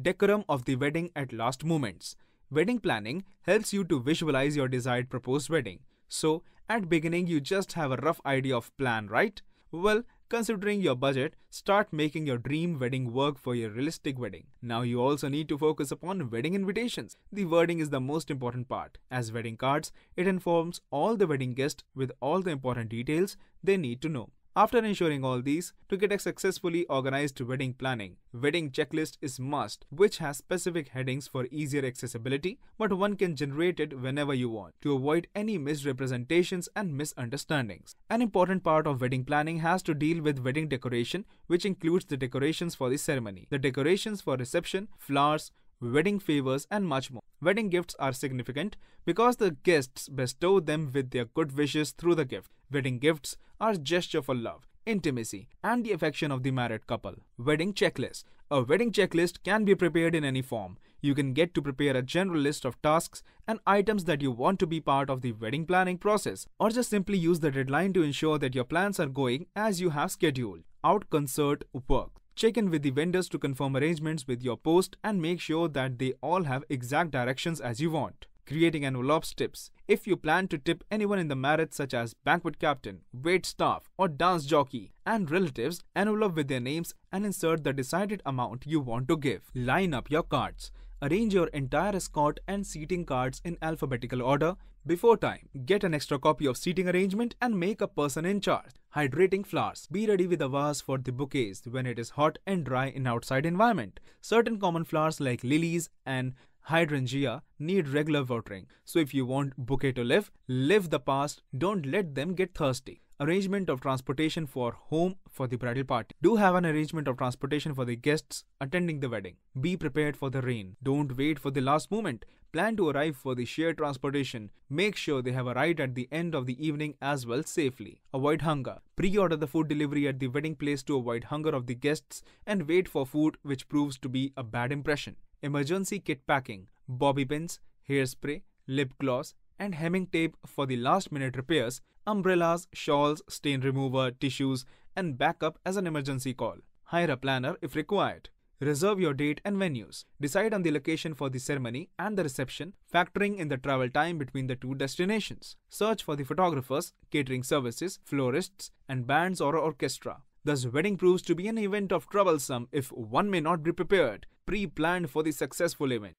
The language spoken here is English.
Decorum of the wedding at last moments. Wedding planning helps you to visualize your desired proposed wedding. So, at beginning you just have a rough idea of plan, right? Well, considering your budget, start making your dream wedding work for your realistic wedding. Now you also need to focus upon wedding invitations. The wording is the most important part. As wedding cards, it informs all the wedding guests with all the important details they need to know. After ensuring all these, to get a successfully organized wedding planning, wedding checklist is must, which has specific headings for easier accessibility, but one can generate it whenever you want to avoid any misrepresentations and misunderstandings. An important part of wedding planning has to deal with wedding decoration, which includes the decorations for the ceremony, the decorations for reception, flowers, wedding favors, and much more. Wedding gifts are significant because the guests bestow them with their good wishes through the gift. Wedding gifts are gesture for love, intimacy, and the affection of the married couple. Wedding checklist. A wedding checklist can be prepared in any form. You can get to prepare a general list of tasks and items that you want to be part of the wedding planning process, or just simply use the deadline to ensure that your plans are going as you have scheduled. Out concert work. Check in with the vendors to confirm arrangements with your post and make sure that they all have exact directions as you want. Creating envelopes tips. If you plan to tip anyone in the marriage, such as banquet captain, wait staff, or dance jockey, and relatives, envelope with their names and insert the decided amount you want to give. Line up your cards. Arrange your entire escort and seating cards in alphabetical order before time, get an extra copy of seating arrangement and make a person in charge. Hydrating flowers. Be ready with a vase for the bouquets when it is hot and dry in outside environment. Certain common flowers like lilies and hydrangea need regular watering. So if you want bouquet to live, live the past, don't let them get thirsty arrangement of transportation for home for the bridal party. Do have an arrangement of transportation for the guests attending the wedding. Be prepared for the rain. Don't wait for the last moment. Plan to arrive for the shared transportation. Make sure they have arrived at the end of the evening as well safely. Avoid hunger. Pre-order the food delivery at the wedding place to avoid hunger of the guests and wait for food which proves to be a bad impression. Emergency kit packing. Bobby pins, hairspray, lip gloss, and hemming tape for the last minute repairs, umbrellas, shawls, stain remover, tissues, and backup as an emergency call. Hire a planner if required. Reserve your date and venues. Decide on the location for the ceremony and the reception, factoring in the travel time between the two destinations. Search for the photographers, catering services, florists, and bands or orchestra. Thus, wedding proves to be an event of troublesome if one may not be prepared, pre planned for the successful event.